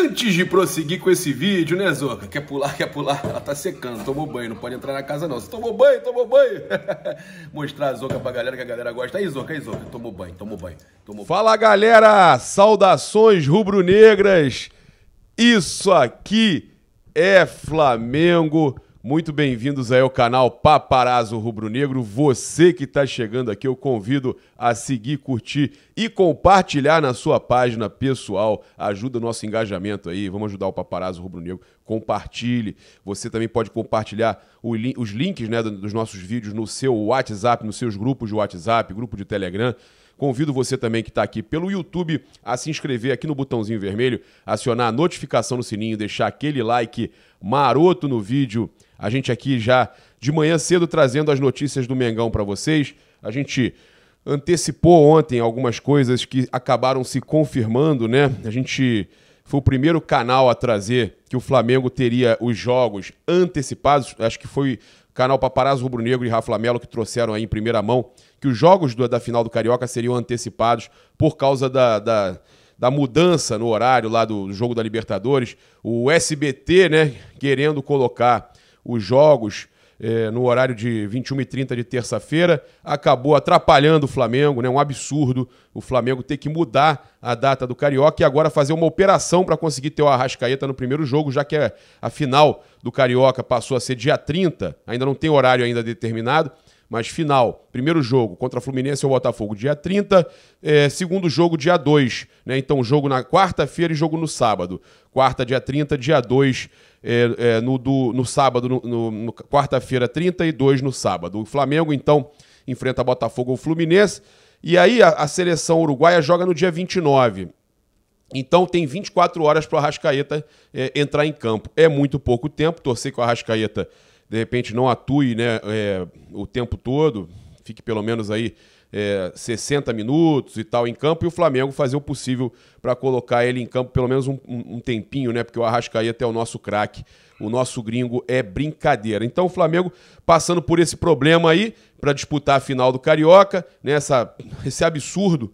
Antes de prosseguir com esse vídeo, né, Zorca? Quer pular, quer pular. Ela tá secando, tomou banho, não pode entrar na casa não. Você tomou banho, tomou banho. Mostrar a Zorca pra galera que a galera gosta. Aí, Zorca, aí, Zorca. Tomou banho, tomou banho. Tomou banho. Fala, galera! Saudações rubro-negras. Isso aqui é Flamengo. Muito bem-vindos aí ao canal Paparazzo Rubro Negro. Você que está chegando aqui, eu convido a seguir, curtir e compartilhar na sua página pessoal. Ajuda o nosso engajamento aí. Vamos ajudar o Paparazzo Rubro Negro compartilhe. Você também pode compartilhar os links né, dos nossos vídeos no seu WhatsApp, nos seus grupos de WhatsApp, grupo de Telegram. Convido você também que está aqui pelo YouTube a se inscrever aqui no botãozinho vermelho, acionar a notificação no sininho, deixar aquele like maroto no vídeo. A gente aqui já de manhã cedo trazendo as notícias do Mengão para vocês. A gente antecipou ontem algumas coisas que acabaram se confirmando, né? A gente foi o primeiro canal a trazer que o Flamengo teria os jogos antecipados. Acho que foi o canal Paparazzo Rubro Negro e Rafa Melo que trouxeram aí em primeira mão que os jogos do, da final do Carioca seriam antecipados por causa da, da, da mudança no horário lá do jogo da Libertadores. O SBT, né, querendo colocar os jogos é, no horário de 21h30 de terça-feira, acabou atrapalhando o Flamengo, né? Um absurdo o Flamengo ter que mudar a data do Carioca e agora fazer uma operação para conseguir ter o Arrascaeta no primeiro jogo, já que a final do Carioca passou a ser dia 30, ainda não tem horário ainda determinado. Mas final, primeiro jogo contra Fluminense ou Botafogo, dia 30. É, segundo jogo, dia 2. Né? Então, jogo na quarta-feira e jogo no sábado. Quarta, dia 30, dia 2 é, é, no, do, no sábado, no, no, no quarta-feira 30 e dois no sábado. O Flamengo, então, enfrenta Botafogo ou Fluminense. E aí a, a seleção uruguaia joga no dia 29. Então tem 24 horas para o Arrascaeta é, entrar em campo. É muito pouco tempo, torcer com o Arrascaeta de repente não atue né, é, o tempo todo, fique pelo menos aí é, 60 minutos e tal em campo, e o Flamengo fazer o possível para colocar ele em campo pelo menos um, um tempinho, né? Porque o Arrascaeta é o nosso craque, o nosso gringo é brincadeira. Então o Flamengo passando por esse problema aí para disputar a final do Carioca, né? Essa, esse absurdo.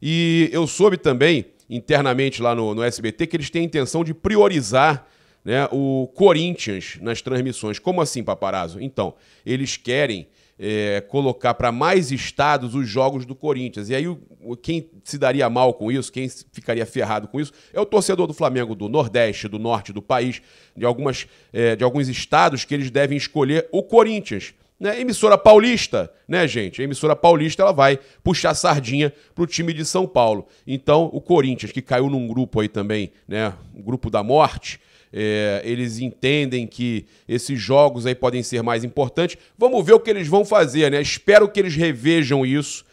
E eu soube também, internamente lá no, no SBT, que eles têm a intenção de priorizar né, o Corinthians nas transmissões. Como assim, paparazzo? Então, eles querem é, colocar para mais estados os jogos do Corinthians. E aí, o, quem se daria mal com isso, quem ficaria ferrado com isso, é o torcedor do Flamengo do Nordeste, do Norte do país, de, algumas, é, de alguns estados que eles devem escolher o Corinthians. Né? Emissora paulista, né, gente? A emissora paulista ela vai puxar sardinha pro time de São Paulo. Então, o Corinthians, que caiu num grupo aí também, né? Um grupo da morte, é, eles entendem que esses jogos aí podem ser mais importantes. Vamos ver o que eles vão fazer, né? Espero que eles revejam isso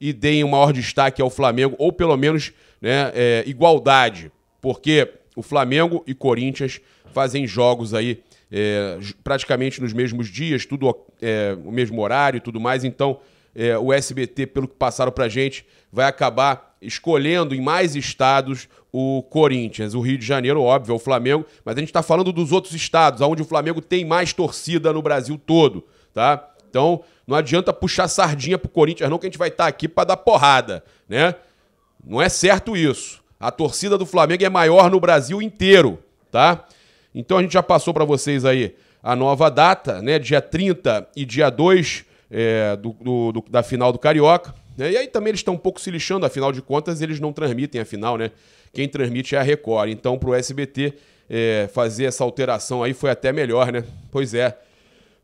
e deem maior destaque ao Flamengo, ou pelo menos né, é, igualdade, porque o Flamengo e Corinthians fazem jogos aí é, praticamente nos mesmos dias, tudo é, o mesmo horário e tudo mais, então é, o SBT, pelo que passaram pra gente, vai acabar escolhendo em mais estados o Corinthians, o Rio de Janeiro, óbvio, é o Flamengo, mas a gente está falando dos outros estados, onde o Flamengo tem mais torcida no Brasil todo, tá? Então, não adianta puxar sardinha pro Corinthians, não, que a gente vai estar tá aqui para dar porrada, né? Não é certo isso. A torcida do Flamengo é maior no Brasil inteiro, tá? Então a gente já passou para vocês aí a nova data, né? Dia 30 e dia 2 é, eh, do, do, do, da final do Carioca. Né? E aí também eles estão um pouco se lixando, afinal de contas, eles não transmitem, afinal, né? Quem transmite é a Record. Então, para o SBT é, fazer essa alteração aí foi até melhor, né? Pois é.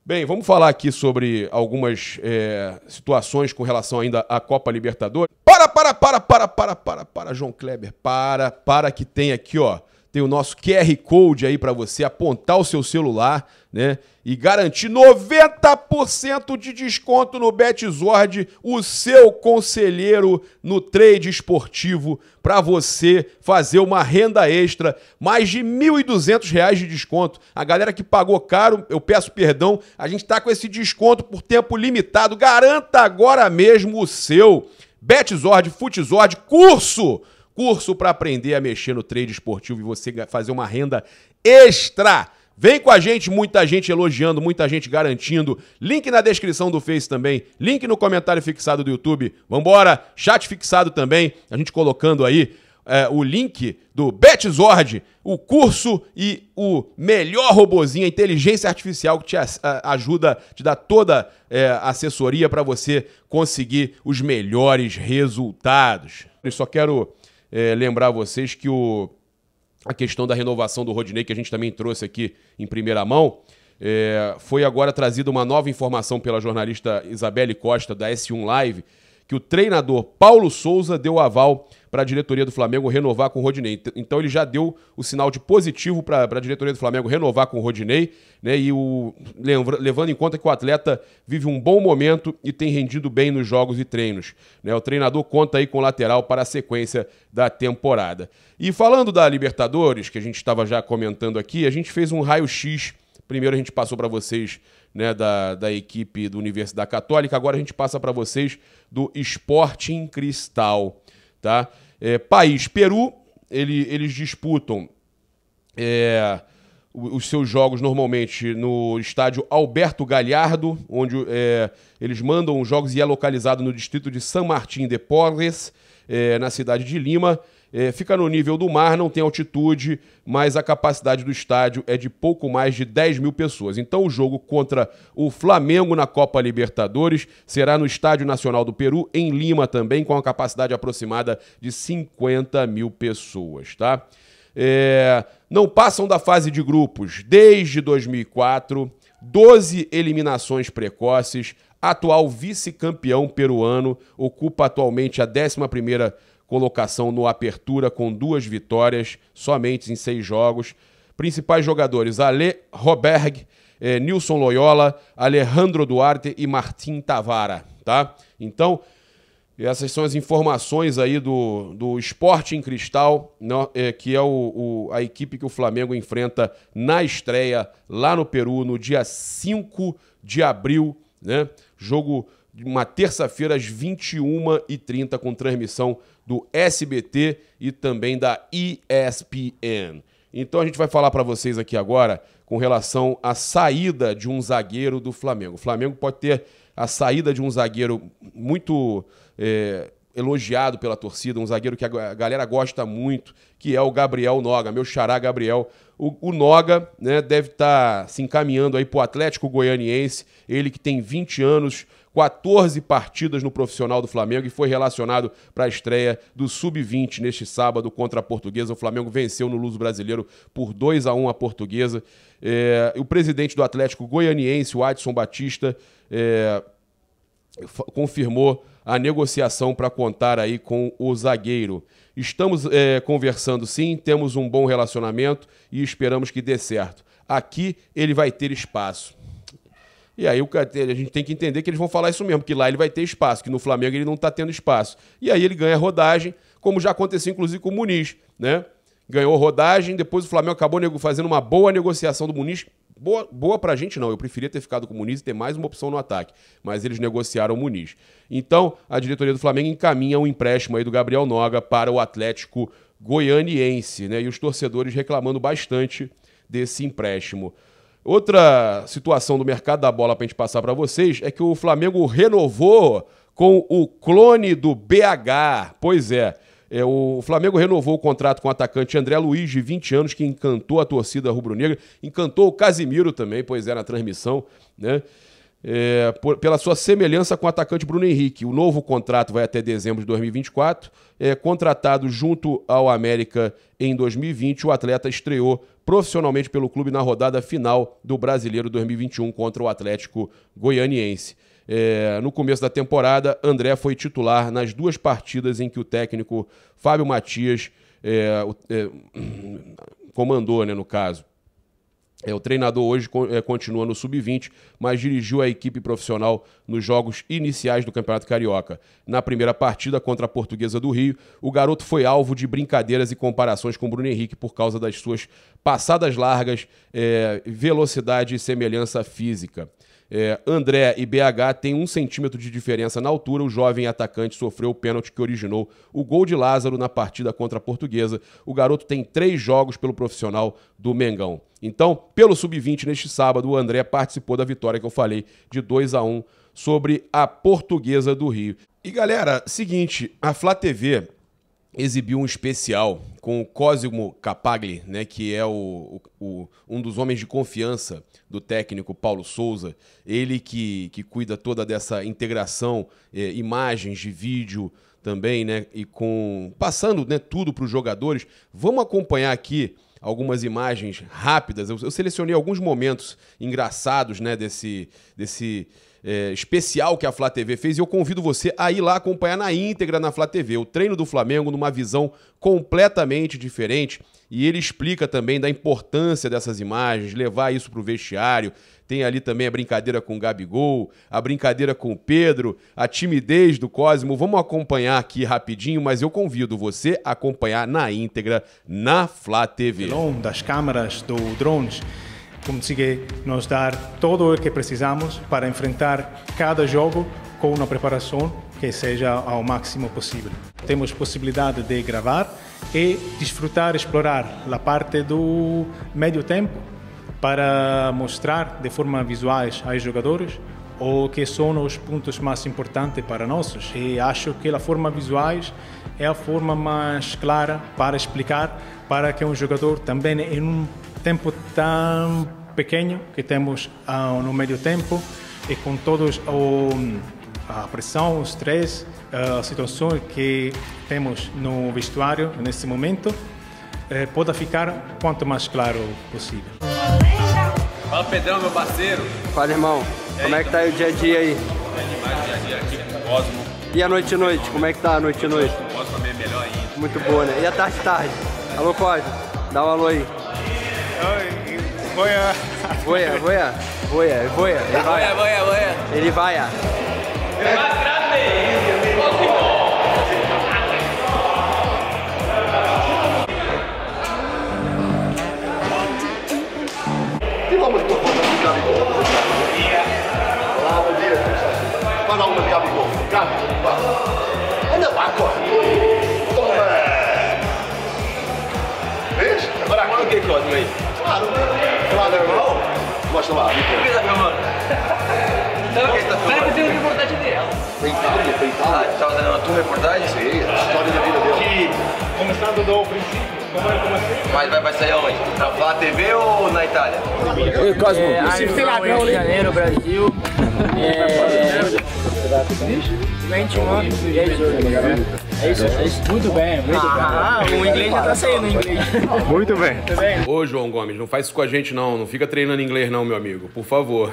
Bem, vamos falar aqui sobre algumas é, situações com relação ainda à Copa Libertadores. Para, para, para, para, para, para, para, João Kleber, para, para que tem aqui, ó, tem o nosso QR Code aí para você apontar o seu celular né? E garantir 90% de desconto no Betzord, o seu conselheiro no trade esportivo, para você fazer uma renda extra, mais de R$ 1.200 de desconto. A galera que pagou caro, eu peço perdão, a gente está com esse desconto por tempo limitado. Garanta agora mesmo o seu Betzord, Futzord, curso curso para aprender a mexer no trade esportivo e você fazer uma renda extra. Vem com a gente, muita gente elogiando, muita gente garantindo. Link na descrição do Face também, link no comentário fixado do YouTube. Vambora, chat fixado também, a gente colocando aí é, o link do Betzord, o curso e o melhor robozinho, a inteligência artificial que te ajuda, te dá toda é, assessoria para você conseguir os melhores resultados. Eu só quero é, lembrar vocês que o a questão da renovação do Rodinei, que a gente também trouxe aqui em primeira mão. É, foi agora trazida uma nova informação pela jornalista Isabelle Costa, da S1 Live, que o treinador Paulo Souza deu aval para a diretoria do Flamengo renovar com o Rodinei. Então, então ele já deu o sinal de positivo para a diretoria do Flamengo renovar com o Rodinei, né? E o, levando em conta que o atleta vive um bom momento e tem rendido bem nos jogos e treinos. Né? O treinador conta aí com o lateral para a sequência da temporada. E falando da Libertadores, que a gente estava já comentando aqui, a gente fez um raio-x. Primeiro a gente passou para vocês né, da, da equipe do Universidade Católica. Agora a gente passa para vocês do Sporting Cristal. Tá? É, país Peru, ele, eles disputam é, os seus jogos normalmente no estádio Alberto Galhardo, onde é, eles mandam os jogos e é localizado no distrito de San Martín de Porres, é, na cidade de Lima. É, fica no nível do mar, não tem altitude, mas a capacidade do estádio é de pouco mais de 10 mil pessoas. Então, o jogo contra o Flamengo na Copa Libertadores será no Estádio Nacional do Peru, em Lima também, com a capacidade aproximada de 50 mil pessoas, tá? É, não passam da fase de grupos desde 2004, 12 eliminações precoces, atual vice-campeão peruano, ocupa atualmente a 11ª colocação no Apertura com duas vitórias somente em seis jogos. Principais jogadores: Ale Roberg, eh, Nilson Loyola, Alejandro Duarte e Martim Tavara. Tá? Então, essas são as informações aí do, do Esporte em Cristal, não, é, eh, que é o, o, a equipe que o Flamengo enfrenta na estreia lá no Peru, no dia 5 de abril. Né? Jogo uma terça-feira às 21h30, com transmissão do SBT e também da ESPN. Então a gente vai falar para vocês aqui agora com relação à saída de um zagueiro do Flamengo. O Flamengo pode ter a saída de um zagueiro muito é, elogiado pela torcida, um zagueiro que a galera gosta muito, que é o Gabriel Noga, meu xará Gabriel. O, o Noga né, deve estar tá se encaminhando aí para o Atlético Goianiense, ele que tem 20 anos, 14 partidas no profissional do Flamengo e foi relacionado para a estreia do Sub-20 neste sábado contra a Portuguesa. O Flamengo venceu no Luso Brasileiro por 2 a 1 a Portuguesa. É, o presidente do Atlético Goianiense, o Adson Batista, é, confirmou a negociação para contar aí com o zagueiro. Estamos é, conversando sim, temos um bom relacionamento e esperamos que dê certo. Aqui ele vai ter espaço. E aí o, a gente tem que entender que eles vão falar isso mesmo, que lá ele vai ter espaço, que no Flamengo ele não está tendo espaço. E aí ele ganha rodagem, como já aconteceu inclusive com o Muniz, né? Ganhou rodagem, depois o Flamengo acabou fazendo uma boa negociação do Muniz. Boa, boa pra gente não, eu preferia ter ficado com o Muniz e ter mais uma opção no ataque, mas eles negociaram o Muniz. Então, a diretoria do Flamengo encaminha um empréstimo aí do Gabriel Noga para o Atlético Goianiense, né? E os torcedores reclamando bastante desse empréstimo. Outra situação do mercado da bola para a gente passar para vocês é que o Flamengo renovou com o clone do BH. Pois é, é, o Flamengo renovou o contrato com o atacante André Luiz, de 20 anos, que encantou a torcida rubro-negra, encantou o Casimiro também, pois é, na transmissão, né? é, por, pela sua semelhança com o atacante Bruno Henrique. O novo contrato vai até dezembro de 2024. É, contratado junto ao América em 2020, o atleta estreou profissionalmente pelo clube na rodada final do Brasileiro 2021 contra o Atlético Goianiense. É, no começo da temporada, André foi titular nas duas partidas em que o técnico Fábio Matias é, é comandou, né, no caso. É, o treinador hoje é, continua no sub-20, mas dirigiu a equipe profissional nos jogos iniciais do Campeonato Carioca. Na primeira partida contra a Portuguesa do Rio, o garoto foi alvo de brincadeiras e comparações com Bruno Henrique por causa das suas passadas largas, é, velocidade e semelhança física. É, André e BH têm um centímetro de diferença na altura. O jovem atacante sofreu o pênalti que originou o gol de Lázaro na partida contra a Portuguesa. O garoto tem três jogos pelo profissional do Mengão. Então, pelo sub-20 neste sábado, o André participou da vitória que eu falei de 2 a 1 sobre a Portuguesa do Rio. E galera, seguinte, a Flá TV exibiu um especial com o Cosimo Capagli, né, que é o, o, um dos homens de confiança do técnico Paulo Souza. Ele que, que cuida toda dessa integração, é, imagens de vídeo também, né, e com passando né, tudo para os jogadores. Vamos acompanhar aqui algumas imagens rápidas. Eu, eu selecionei alguns momentos engraçados né, desse, desse é, especial que a Flá TV fez e eu convido você a ir lá acompanhar na íntegra na Flá TV o treino do Flamengo numa visão completamente diferente e ele explica também da importância dessas imagens, levar isso para o vestiário. Tem ali também a brincadeira com o Gabigol, a brincadeira com o Pedro, a timidez do Cosmo. Vamos acompanhar aqui rapidinho, mas eu convido você a acompanhar na íntegra na Flá TV. Das câmeras, do drones conseguir nos dar todo o que precisamos para enfrentar cada jogo com uma preparação que seja ao máximo possível. Temos possibilidade de gravar e desfrutar, explorar a parte do meio tempo para mostrar de forma visuais aos jogadores ou que são os pontos mais importantes para nós. E acho que a forma visuais é a forma mais clara para explicar para que um jogador também em um tempo tão pequeno que temos ah, no meio tempo e com todos o, a pressão, o stress, ah, a situação que temos no vestuário nesse momento, eh, pode ficar quanto mais claro possível. Fala Pedrão, meu parceiro! Fala, irmão. Aí, como é que tá aí o dia a dia aí? É demais dia a dia aqui com o Cosmo. E a noite e noite? Como é que tá a noite e noite? Com o Cosmo também é melhor ainda. Muito boa, né? E a tarde tarde? Alô, Cosmo. Dá um alô aí. Oi, boia. Boia, boia. Boia, boia. Ele vai. Boia, boia, boia. Ele vai. Ah. Ele vai. episódio aí? Claro. Falar normal? Mostra lá. Obrigado, meu mano. Então, que uma reportagem dela. Foi Itália, Ah, dando uma tua reportagem? Sim, a história da vida dela. Que começando do princípio. Mas vai, vai sair aonde? Na TV ou na Itália? Eu, Cosmo, é, esse filadão ali. Janeiro, Brasil. é... 21 anos, 10 horas. É isso, é isso. Muito bem, muito ah, bem. Ah, o inglês já tá saindo, o inglês. Muito bem. Muito bem. Ô, João Gomes, não faz isso com a gente, não. Não fica treinando inglês, não, meu amigo. Por favor.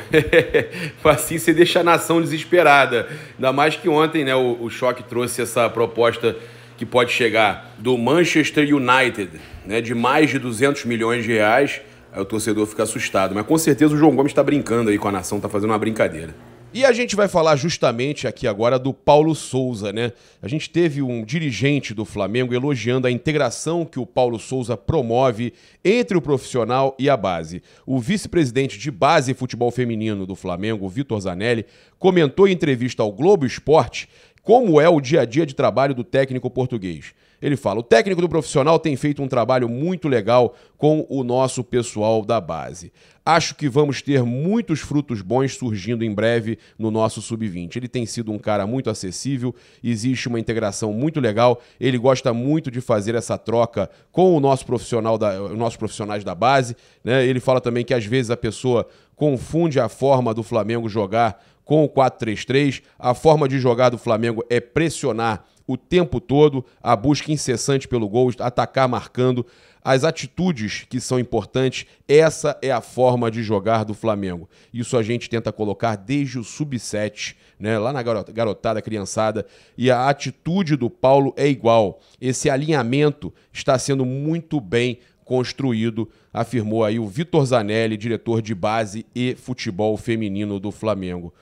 assim você deixa a nação desesperada. Ainda mais que ontem, né, o, o Choque trouxe essa proposta que pode chegar do Manchester United, né, de mais de 200 milhões de reais. Aí o torcedor fica assustado. Mas com certeza o João Gomes está brincando aí com a nação, está fazendo uma brincadeira. E a gente vai falar justamente aqui agora do Paulo Souza, né? A gente teve um dirigente do Flamengo elogiando a integração que o Paulo Souza promove entre o profissional e a base. O vice-presidente de base e futebol feminino do Flamengo, Vitor Zanelli, comentou em entrevista ao Globo Esporte como é o dia a dia de trabalho do técnico português. Ele fala: o técnico do profissional tem feito um trabalho muito legal com o nosso pessoal da base. Acho que vamos ter muitos frutos bons surgindo em breve no nosso sub-20. Ele tem sido um cara muito acessível, existe uma integração muito legal. Ele gosta muito de fazer essa troca com o nosso profissional da, os nossos profissionais da base. Né? Ele fala também que às vezes a pessoa confunde a forma do Flamengo jogar com o 4-3-3. A forma de jogar do Flamengo é pressionar o tempo todo, a busca incessante pelo gol, atacar marcando, as atitudes que são importantes, essa é a forma de jogar do Flamengo. Isso a gente tenta colocar desde o sub-7, né, lá na garotada, criançada, e a atitude do Paulo é igual. Esse alinhamento está sendo muito bem construído, afirmou aí o Vitor Zanelli, diretor de base e futebol feminino do Flamengo.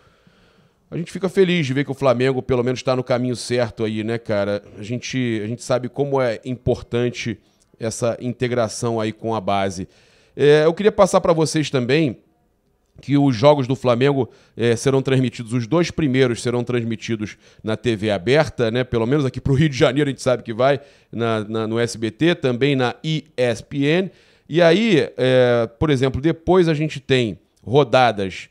A gente fica feliz de ver que o Flamengo pelo menos está no caminho certo aí, né, cara? A gente, a gente sabe como é importante essa integração aí com a base. É, eu queria passar para vocês também que os jogos do Flamengo é, serão transmitidos, os dois primeiros serão transmitidos na TV aberta, né? Pelo menos aqui para o Rio de Janeiro a gente sabe que vai na, na no SBT, também na ESPN. E aí, é, por exemplo, depois a gente tem rodadas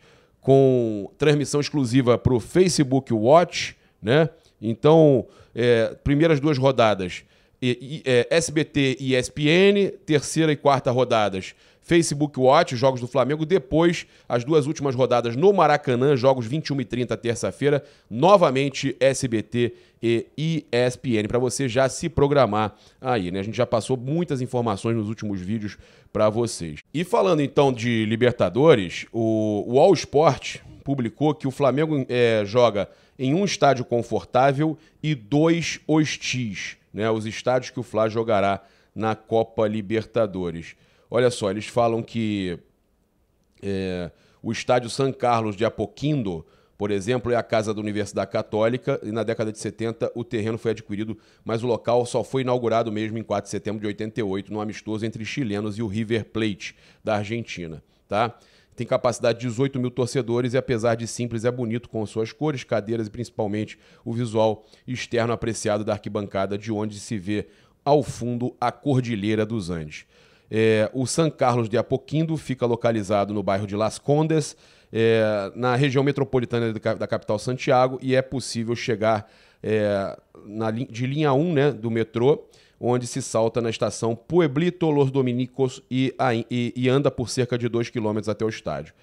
com transmissão exclusiva para o Facebook Watch, né? Então, é, primeiras duas rodadas e, e, é, SBT e ESPN, terceira e quarta rodadas. Facebook Watch, Jogos do Flamengo. Depois, as duas últimas rodadas no Maracanã, jogos 21 e 30, terça-feira. Novamente, SBT e ESPN, para você já se programar aí, né? A gente já passou muitas informações nos últimos vídeos para vocês. E falando então de Libertadores, o, o All Sport publicou que o Flamengo é, joga em um estádio confortável e dois hostis né, os estádios que o Fla jogará na Copa Libertadores. Olha só, eles falam que é, o estádio San Carlos de Apoquindo, por exemplo, é a casa da Universidade Católica e na década de 70 o terreno foi adquirido, mas o local só foi inaugurado mesmo em 4 de setembro de 88, num amistoso entre chilenos e o River Plate da Argentina, tá? tem capacidade de 18 mil torcedores e, apesar de simples, é bonito com suas cores, cadeiras e principalmente o visual externo apreciado da arquibancada, de onde se vê ao fundo a Cordilheira dos Andes. É, o San Carlos de Apoquindo fica localizado no bairro de Las Condes, é, na região metropolitana da capital Santiago, e é possível chegar é, na, de linha 1 né, do metrô onde se salta na estação Pueblito Los Dominicos e, e, e anda por cerca de 2 quilômetros até o estádio.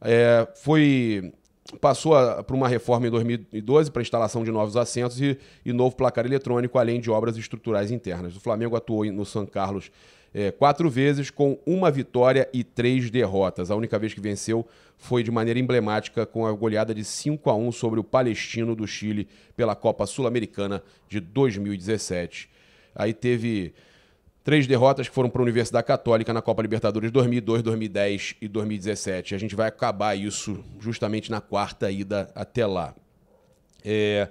É, foi passou para uma reforma em 2012 para instalação de novos assentos e, e, novo placar eletrônico, além de obras estruturais internas. O Flamengo atuou no São Carlos é, quatro vezes, com uma vitória e três derrotas. A única vez que venceu foi de maneira emblemática, com a goleada de 5 a 1 sobre o Palestino do Chile pela Copa Sul-Americana de 2017. Aí teve três derrotas que foram para a Universidade Católica na Copa Libertadores 2002, 2010 e 2017. A gente vai acabar isso justamente na quarta ida até lá. É...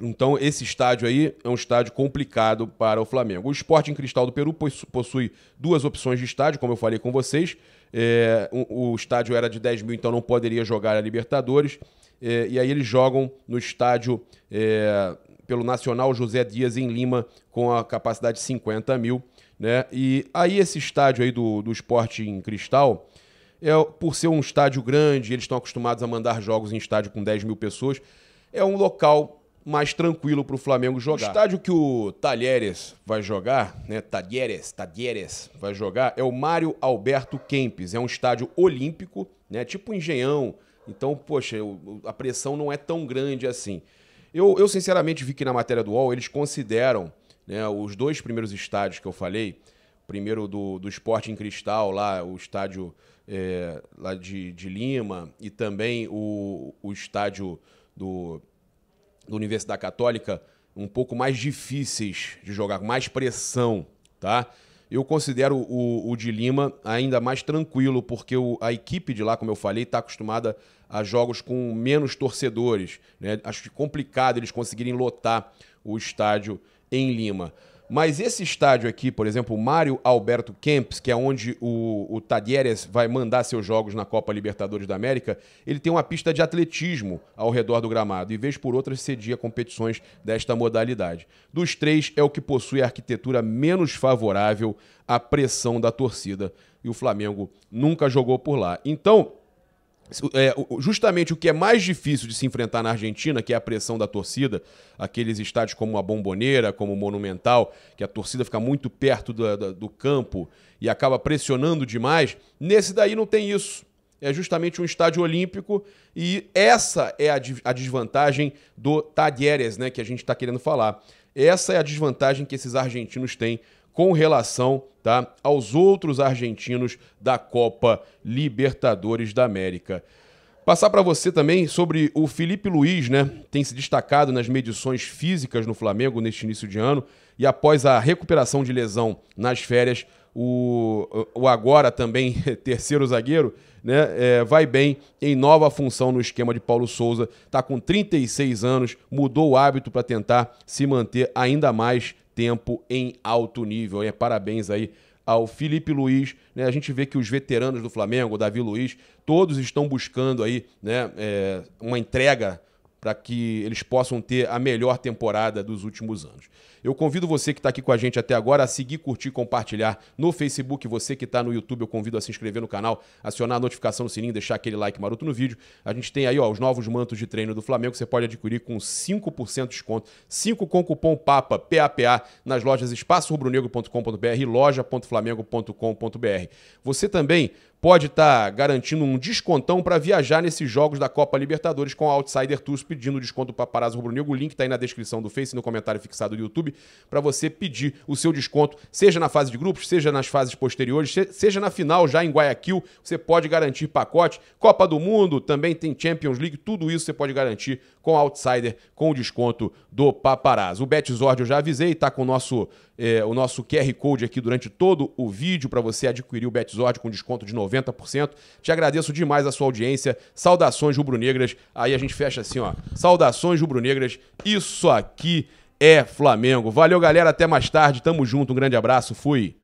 Então, esse estádio aí é um estádio complicado para o Flamengo. O Sporting Cristal do Peru possui duas opções de estádio, como eu falei com vocês. É... o, estádio era de 10 mil, então não poderia jogar a Libertadores. É... e aí eles jogam no estádio é, pelo Nacional José Dias em Lima, com a capacidade de 50 mil. Né? E aí esse estádio aí do, do esporte em cristal, é, por ser um estádio grande, eles estão acostumados a mandar jogos em estádio com 10 mil pessoas, é um local mais tranquilo para o Flamengo jogar. O estádio que o Talheres vai jogar, né? Talheres, Talheres vai jogar é o Mário Alberto Kempes. É um estádio olímpico, né? Tipo engenhão. Então, poxa, a pressão não é tão grande assim. Eu, eu sinceramente vi que na matéria do UOL eles consideram né, os dois primeiros estádios que eu falei, primeiro do, do Esporte em Cristal, lá o estádio é, lá de, de Lima e também o, o estádio do, do Universidade Católica, um pouco mais difíceis de jogar, com mais pressão, tá? Eu considero o, o de Lima ainda mais tranquilo, porque o, a equipe de lá, como eu falei, está acostumada a jogos com menos torcedores. Né? Acho complicado eles conseguirem lotar o estádio em Lima. Mas esse estádio aqui, por exemplo, o Mário Alberto Kempis, que é onde o, o Tadieres vai mandar seus jogos na Copa Libertadores da América, ele tem uma pista de atletismo ao redor do gramado e, vez por outra, cedia competições desta modalidade. Dos três, é o que possui a arquitetura menos favorável à pressão da torcida e o Flamengo nunca jogou por lá. Então, é, justamente o que é mais difícil de se enfrentar na Argentina, que é a pressão da torcida, aqueles estádios como a Bomboneira, como o Monumental, que a torcida fica muito perto do, do, do campo e acaba pressionando demais, nesse daí não tem isso. É justamente um estádio olímpico e essa é a, a desvantagem do Tadieres, né, que a gente está querendo falar. Essa é a desvantagem que esses argentinos têm com relação tá, aos outros argentinos da Copa Libertadores da América. Passar para você também sobre o Felipe Luiz, né? Tem se destacado nas medições físicas no Flamengo neste início de ano e após a recuperação de lesão nas férias, o, o agora também terceiro zagueiro, né, é, vai bem em nova função no esquema de Paulo Souza. Está com 36 anos, mudou o hábito para tentar se manter ainda mais tempo em alto nível. É parabéns aí ao Felipe Luiz, né? A gente vê que os veteranos do Flamengo, o Davi Luiz, todos estão buscando aí, né, é, uma entrega para que eles possam ter a melhor temporada dos últimos anos. Eu convido você que está aqui com a gente até agora a seguir, curtir, compartilhar no Facebook. Você que está no YouTube, eu convido a se inscrever no canal, acionar a notificação no sininho, deixar aquele like maroto no vídeo. A gente tem aí ó, os novos mantos de treino do Flamengo, você pode adquirir com 5% de desconto, 5 com cupom PAPA, PAPA, nas lojas espaçorubronegro.com.br e loja.flamengo.com.br. Você também pode estar tá garantindo um descontão para viajar nesses jogos da Copa Libertadores com a Outsider Tours, pedindo desconto para Parazzo Rubro Negro. O link está aí na descrição do Face, no comentário fixado do YouTube, para você pedir o seu desconto, seja na fase de grupos, seja nas fases posteriores, seja na final já em Guayaquil, você pode garantir pacote. Copa do Mundo, também tem Champions League, tudo isso você pode garantir com a Outsider, com o desconto do Paparazzo. O Betzord eu já avisei, está com o nosso, eh, o nosso QR Code aqui durante todo o vídeo para você adquirir o Betzord com desconto de 90 90%. Te agradeço demais a sua audiência. Saudações rubro-negras. Aí a gente fecha assim, ó. Saudações rubro-negras. Isso aqui é Flamengo. Valeu, galera. Até mais tarde. Tamo junto. Um grande abraço. Fui.